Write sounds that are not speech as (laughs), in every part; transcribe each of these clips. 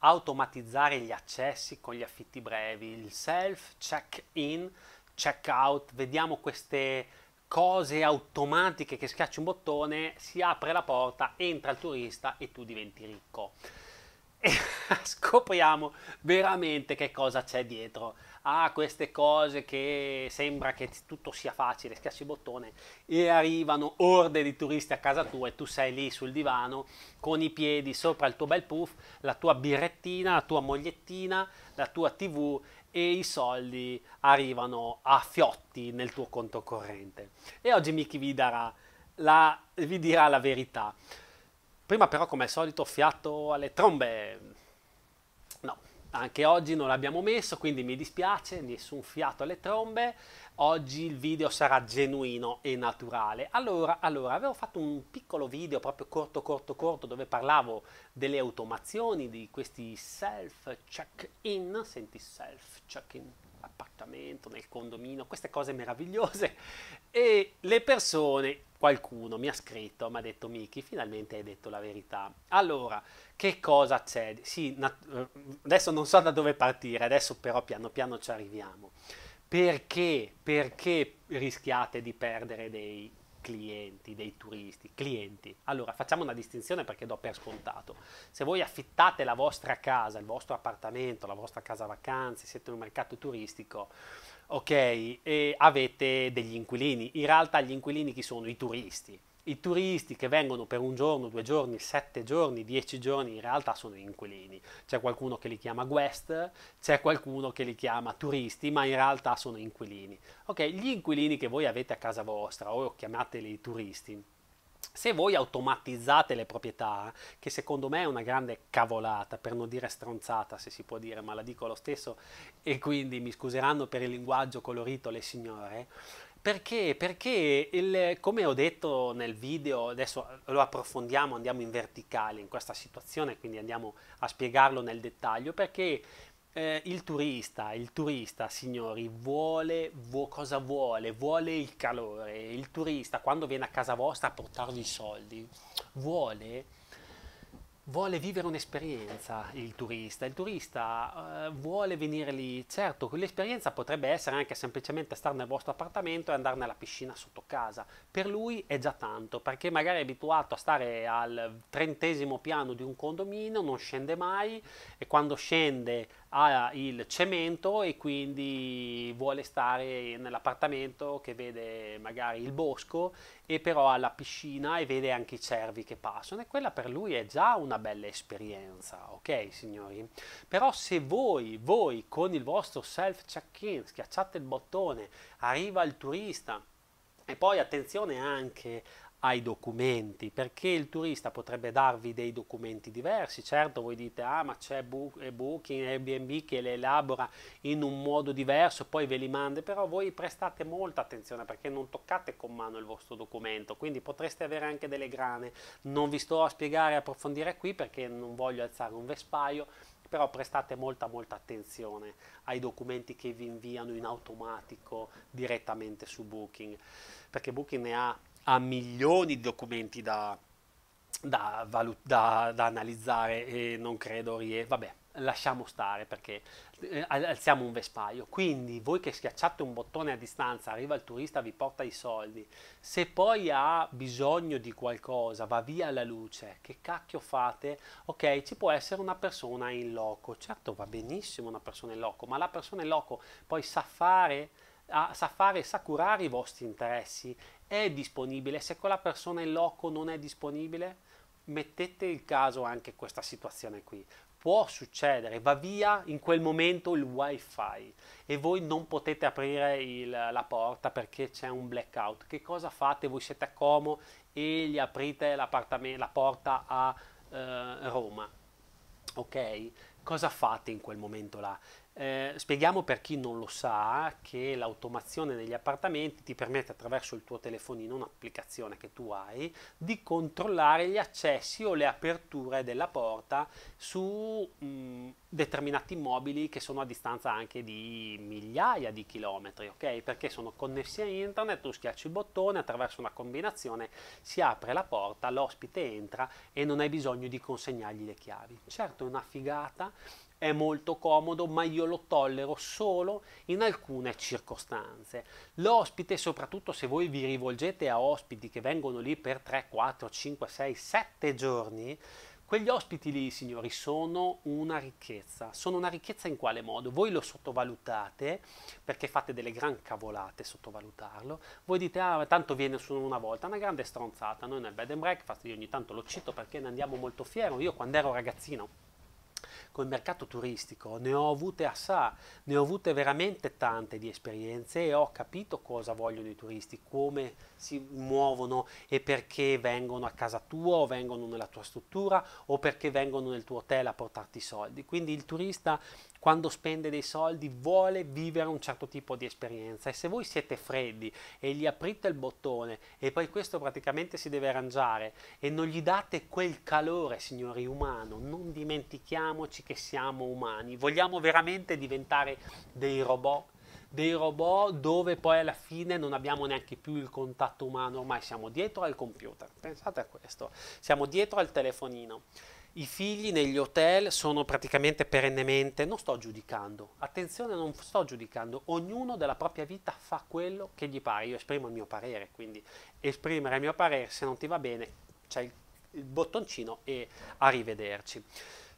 automatizzare gli accessi con gli affitti brevi, il self check-in, check-out, vediamo queste cose automatiche che schiacci un bottone, si apre la porta, entra il turista e tu diventi ricco. (laughs) E scopriamo veramente che cosa c'è dietro a ah, queste cose che sembra che tutto sia facile, schiacci il bottone e arrivano orde di turisti a casa tua e tu sei lì sul divano con i piedi sopra il tuo bel puff, la tua birrettina, la tua mogliettina, la tua tv e i soldi arrivano a fiotti nel tuo conto corrente. E oggi Miki vi, vi dirà la verità. Prima però, come al solito, fiato alle trombe. No anche oggi non l'abbiamo messo, quindi mi dispiace, nessun fiato alle trombe. Oggi il video sarà genuino e naturale. Allora, allora, avevo fatto un piccolo video proprio corto, corto, corto, dove parlavo delle automazioni, di questi self check-in. Senti, self check-in, nell'appartamento, nel condominio, queste cose meravigliose. E le persone, qualcuno mi ha scritto, mi ha detto Miki, finalmente hai detto la verità. Allora, che cosa c'è? Sì, adesso non so da dove partire, adesso però piano piano ci arriviamo. Perché, perché rischiate di perdere dei clienti, dei turisti, clienti. Allora facciamo una distinzione perché do per scontato. Se voi affittate la vostra casa, il vostro appartamento, la vostra casa vacanze, siete in un mercato turistico, ok, e avete degli inquilini. In realtà gli inquilini chi sono? I turisti i turisti che vengono per un giorno, due giorni, sette giorni, dieci giorni, in realtà sono inquilini. C'è qualcuno che li chiama guest, c'è qualcuno che li chiama turisti, ma in realtà sono inquilini. Ok, gli inquilini che voi avete a casa vostra, o chiamateli turisti, se voi automatizzate le proprietà, che secondo me è una grande cavolata, per non dire stronzata se si può dire, ma la dico lo stesso, e quindi mi scuseranno per il linguaggio colorito le signore, perché? Perché il, come ho detto nel video, adesso lo approfondiamo, andiamo in verticale in questa situazione, quindi andiamo a spiegarlo nel dettaglio, perché eh, il turista, il turista, signori, vuole vu- cosa vuole? Vuole il calore. Il turista, quando viene a casa vostra a portarvi i soldi, vuole vuole vivere un'esperienza il turista, il turista eh, vuole venire lì, certo quell'esperienza potrebbe essere anche semplicemente stare nel vostro appartamento e andare nella piscina sotto casa, per lui è già tanto perché magari è abituato a stare al trentesimo piano di un condominio, non scende mai e quando scende ha il cemento e quindi vuole stare nell'appartamento che vede magari il bosco e però ha la piscina e vede anche i cervi che passano e quella per lui è già una bella esperienza, ok signori? Però se voi, voi con il vostro self check-in schiacciate il bottone, arriva il turista e poi attenzione anche ai documenti, perché il turista potrebbe darvi dei documenti diversi, certo voi dite ah ma c'è Booking, Airbnb che le elabora in un modo diverso, poi ve li manda, però voi prestate molta attenzione perché non toccate con mano il vostro documento, quindi potreste avere anche delle grane, non vi sto a spiegare e approfondire qui perché non voglio alzare un vespaio, però prestate molta molta attenzione ai documenti che vi inviano in automatico direttamente su Booking, perché Booking ne ha ha milioni di documenti da, da, valut- da, da analizzare e non credo rie- vabbè lasciamo stare perché eh, alziamo un vespaio. Quindi voi che schiacciate un bottone a distanza, arriva il turista, vi porta i soldi. Se poi ha bisogno di qualcosa, va via la luce, che cacchio fate? Ok, ci può essere una persona in loco. Certo, va benissimo una persona in loco, ma la persona in loco poi sa fare, sa fare, sa curare i vostri interessi è disponibile, se quella persona in loco non è disponibile, mettete il caso anche questa situazione qui. Può succedere, va via in quel momento il wifi e voi non potete aprire il, la porta perché c'è un blackout. Che cosa fate? Voi siete a Como e gli aprite la porta a eh, Roma. Ok? Cosa fate in quel momento là? Eh, spieghiamo per chi non lo sa che l'automazione negli appartamenti ti permette attraverso il tuo telefonino, un'applicazione che tu hai, di controllare gli accessi o le aperture della porta su mh, mm, determinati immobili che sono a distanza anche di migliaia di chilometri, ok? Perché sono connessi a internet, tu schiacci il bottone, attraverso una combinazione si apre la porta, l'ospite entra e non hai bisogno di consegnargli le chiavi. Certo è una figata è molto comodo, ma io lo tollero solo in alcune circostanze. L'ospite, soprattutto se voi vi rivolgete a ospiti che vengono lì per 3, 4, 5, 6, 7 giorni, quegli ospiti lì, signori, sono una ricchezza. Sono una ricchezza in quale modo? Voi lo sottovalutate perché fate delle gran cavolate sottovalutarlo. Voi dite, ah, tanto viene solo una volta, una grande stronzata. Noi nel bed and breakfast, io ogni tanto lo cito perché ne andiamo molto fiero. Io quando ero ragazzino col mercato turistico, ne ho avute assai, ne ho avute veramente tante di esperienze e ho capito cosa vogliono i turisti, come si muovono e perché vengono a casa tua o vengono nella tua struttura o perché vengono nel tuo hotel a portarti i soldi. Quindi il turista quando spende dei soldi vuole vivere un certo tipo di esperienza e se voi siete freddi e gli aprite il bottone e poi questo praticamente si deve arrangiare e non gli date quel calore, signori, umano, non dimentichiamoci che siamo umani, vogliamo veramente diventare dei robot? dei robot dove poi alla fine non abbiamo neanche più il contatto umano, ormai siamo dietro al computer, pensate a questo, siamo dietro al telefonino i figli negli hotel sono praticamente perennemente, non sto giudicando, attenzione non sto giudicando, ognuno della propria vita fa quello che gli pare, io esprimo il mio parere, quindi esprimere il mio parere se non ti va bene c'è il, il bottoncino e arrivederci.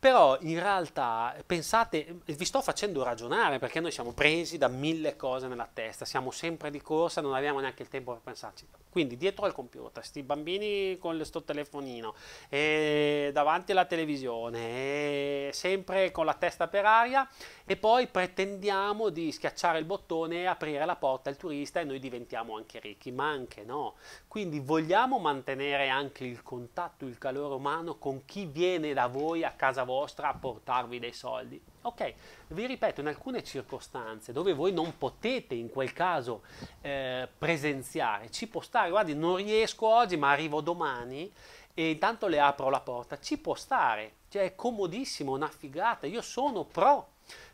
Però in realtà pensate, vi sto facendo ragionare perché noi siamo presi da mille cose nella testa, siamo sempre di corsa, non abbiamo neanche il tempo per pensarci. Quindi dietro al computer, questi bambini con questo telefonino, davanti alla televisione, sempre con la testa per aria e poi pretendiamo di schiacciare il bottone e aprire la porta al turista e noi diventiamo anche ricchi, ma anche no. Quindi vogliamo mantenere anche il contatto, il calore umano con chi viene da voi a casa vostra vostra a portarvi dei soldi. Ok, vi ripeto, in alcune circostanze dove voi non potete in quel caso eh, presenziare, ci può stare, guardi, non riesco oggi ma arrivo domani e intanto le apro la porta, ci può stare, cioè è comodissimo, una figata, io sono pro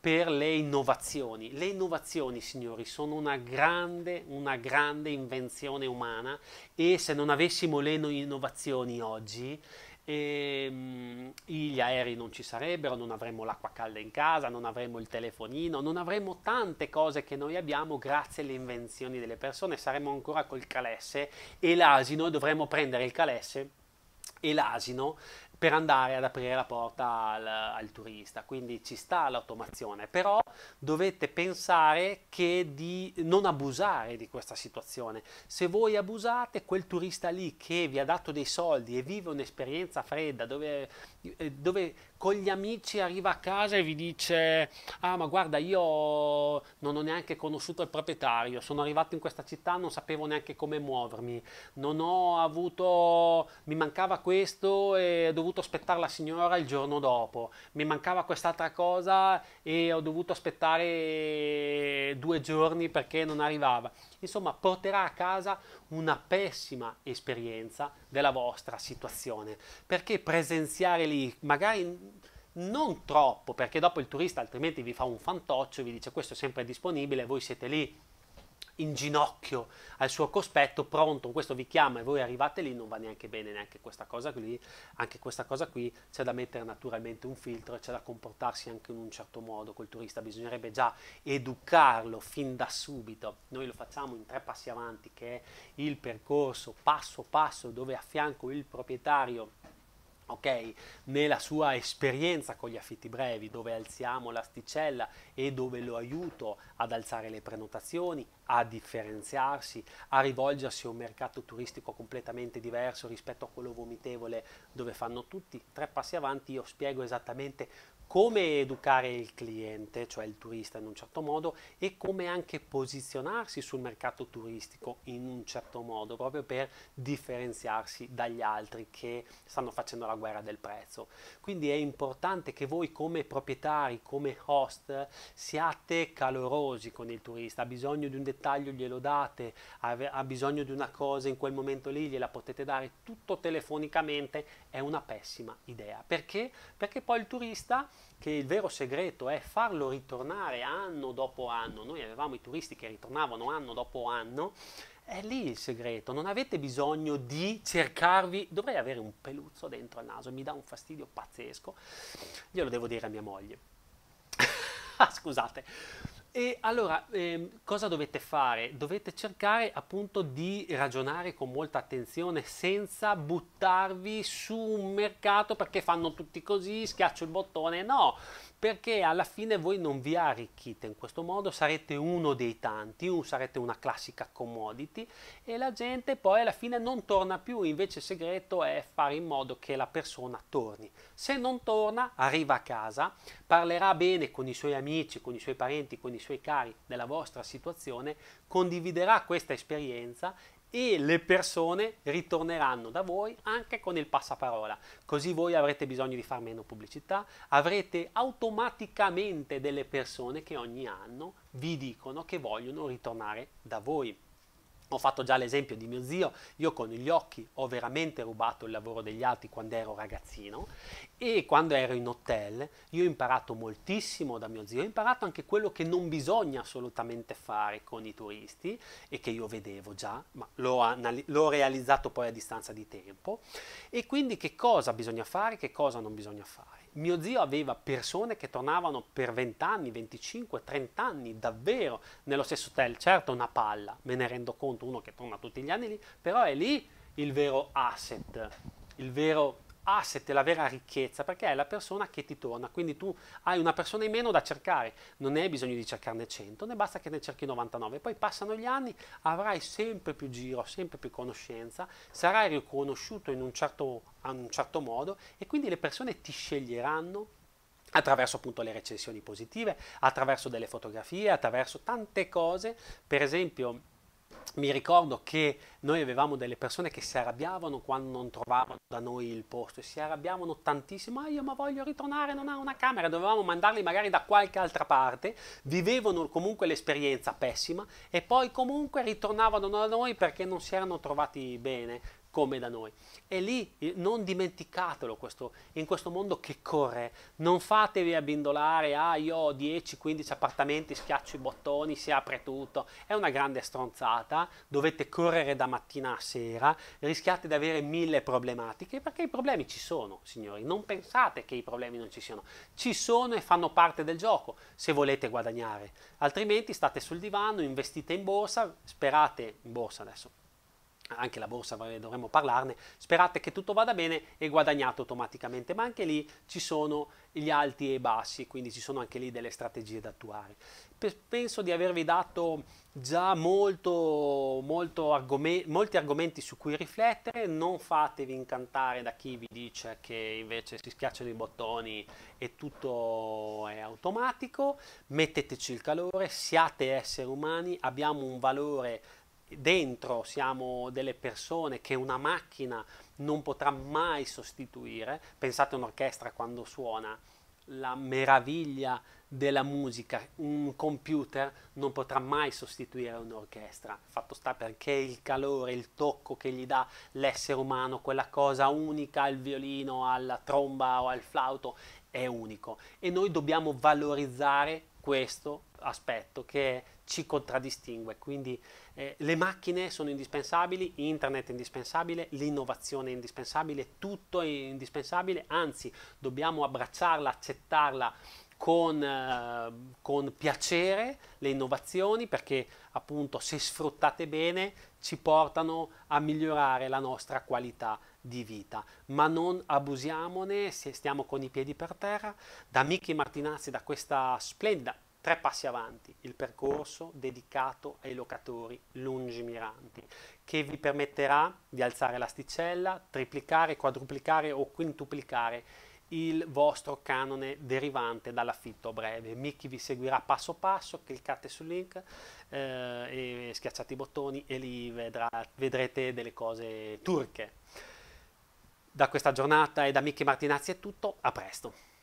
per le innovazioni. Le innovazioni, signori, sono una grande, una grande invenzione umana e se non avessimo le innovazioni oggi, e, ehm, mh, gli aerei non ci sarebbero, non avremmo l'acqua calda in casa, non avremmo il telefonino, non avremmo tante cose che noi abbiamo grazie alle invenzioni delle persone, saremmo ancora col calesse e l'asino, dovremmo prendere il calesse e l'asino per andare ad aprire la porta al, al, turista, quindi ci sta l'automazione, però dovete pensare che di non abusare di questa situazione. Se voi abusate, quel turista lì che vi ha dato dei soldi e vive un'esperienza fredda dove eh, dove con gli amici arriva a casa e vi dice ah ma guarda io non ho neanche conosciuto il proprietario, sono arrivato in questa città, non sapevo neanche come muovermi, non ho avuto, mi mancava questo e ho dovuto aspettare la signora il giorno dopo, mi mancava quest'altra cosa e ho dovuto aspettare due giorni perché non arrivava insomma porterà a casa una pessima esperienza della vostra situazione, perché presenziare lì magari non troppo, perché dopo il turista altrimenti vi fa un fantoccio e vi dice questo è sempre disponibile, voi siete lì in ginocchio al suo cospetto, pronto, questo vi chiama e voi arrivate lì, non va neanche bene neanche questa cosa qui, anche questa cosa qui c'è da mettere naturalmente un filtro e c'è da comportarsi anche in un certo modo col turista, bisognerebbe già educarlo fin da subito, noi lo facciamo in tre passi avanti che è il percorso passo passo dove a fianco il proprietario Ok, nella sua esperienza con gli affitti brevi, dove alziamo l'asticella e dove lo aiuto ad alzare le prenotazioni, a differenziarsi, a rivolgersi a un mercato turistico completamente diverso rispetto a quello vomitevole dove fanno tutti tre passi avanti, io spiego esattamente come educare il cliente, cioè il turista in un certo modo, e come anche posizionarsi sul mercato turistico in un certo modo, proprio per differenziarsi dagli altri che stanno facendo la guerra del prezzo. Quindi è importante che voi come proprietari, come host, siate calorosi con il turista, ha bisogno di un dettaglio glielo date, ha bisogno di una cosa in quel momento lì gliela potete dare, tutto telefonicamente è una pessima idea. Perché? Perché poi il turista che il vero segreto è farlo ritornare anno dopo anno. Noi avevamo i turisti che ritornavano anno dopo anno. È lì il segreto, non avete bisogno di cercarvi, dovrei avere un peluzzo dentro al naso, mi dà un fastidio pazzesco, glielo devo dire a mia moglie. (laughs) Ah, scusate, e allora, ehm, cosa dovete fare? Dovete cercare appunto di ragionare con molta attenzione senza buttarvi su un mercato perché fanno tutti così, schiaccio il bottone, no, perché alla fine voi non vi arricchite in questo modo, sarete uno dei tanti, sarete una classica commodity e la gente poi alla fine non torna più, invece il segreto è fare in modo che la persona torni. Se non torna, arriva a casa, parlerà bene con i suoi amici, con i suoi parenti, con i suoi cari della vostra situazione, condividerà questa esperienza e le persone ritorneranno da voi anche con il passaparola. Così voi avrete bisogno di fare meno pubblicità, avrete automaticamente delle persone che ogni anno vi dicono che vogliono ritornare da voi. Ho fatto già l'esempio di mio zio, io con gli occhi ho veramente rubato il lavoro degli altri quando ero ragazzino e quando ero in hotel io ho imparato moltissimo da mio zio, ho imparato anche quello che non bisogna assolutamente fare con i turisti e che io vedevo già, ma l'ho, l'ho realizzato poi a distanza di tempo e quindi che cosa bisogna fare, che cosa non bisogna fare. Mio zio aveva persone che tornavano per 20 anni, 25, 30 anni davvero nello stesso hotel. Certo, una palla, me ne rendo conto, uno che torna tutti gli anni lì, però è lì il vero asset, il vero asset ah, è la vera ricchezza perché è la persona che ti torna, quindi tu hai una persona in meno da cercare, non hai bisogno di cercarne 100, ne basta che ne cerchi 99, poi passano gli anni, avrai sempre più giro, sempre più conoscenza, sarai riconosciuto in un certo, in un certo modo e quindi le persone ti sceglieranno attraverso appunto le recensioni positive, attraverso delle fotografie, attraverso tante cose, per esempio mi ricordo che noi avevamo delle persone che si arrabbiavano quando non trovavano da noi il posto e si arrabbiavano tantissimo, ah io ma voglio ritornare, non ho una camera, dovevamo mandarli magari da qualche altra parte, vivevano comunque l'esperienza pessima e poi comunque ritornavano da noi perché non si erano trovati bene come da noi. E lì eh, non dimenticatelo questo, in questo mondo che corre, non fatevi abbindolare, ah io ho 10-15 appartamenti, schiaccio i bottoni, si apre tutto, è una grande stronzata, dovete correre da mattina a sera, rischiate di avere mille problematiche perché i problemi ci sono, signori, non pensate che i problemi non ci siano, ci sono e fanno parte del gioco se volete guadagnare, altrimenti state sul divano, investite in borsa, sperate in borsa adesso anche la borsa dovremmo parlarne, sperate che tutto vada bene e guadagnate automaticamente, ma anche lì ci sono gli alti e i bassi, quindi ci sono anche lì delle strategie da attuare. Penso di avervi dato già molto, molto argome molti argomenti su cui riflettere, non fatevi incantare da chi vi dice che invece si schiacciano i bottoni e tutto è automatico, metteteci il calore, siate esseri umani, abbiamo un valore dentro siamo delle persone che una macchina non potrà mai sostituire. Pensate a un'orchestra quando suona, la meraviglia della musica, un computer non potrà mai sostituire un'orchestra. Fatto sta perché il calore, il tocco che gli dà l'essere umano, quella cosa unica al violino, alla tromba o al flauto, è unico. E noi dobbiamo valorizzare questo aspetto che ci contraddistingue. Quindi eh, le macchine sono indispensabili, internet è indispensabile, l'innovazione è indispensabile, tutto è indispensabile, anzi dobbiamo abbracciarla, accettarla con, eh, con piacere le innovazioni perché appunto se sfruttate bene ci portano a migliorare la nostra qualità di vita, ma non abusiamone se stiamo con i piedi per terra. Da Michi Martinazzi, da questa splendida tre passi avanti, il percorso dedicato ai locatori lungimiranti, che vi permetterà di alzare l'asticella, triplicare, quadruplicare o quintuplicare il vostro canone derivante dall'affitto breve. Mickey vi seguirà passo passo, cliccate sul link eh, e schiacciate i bottoni e lì vedrà, vedrete delle cose turche. Da questa giornata e da Mickey Martinazzi è tutto, a presto!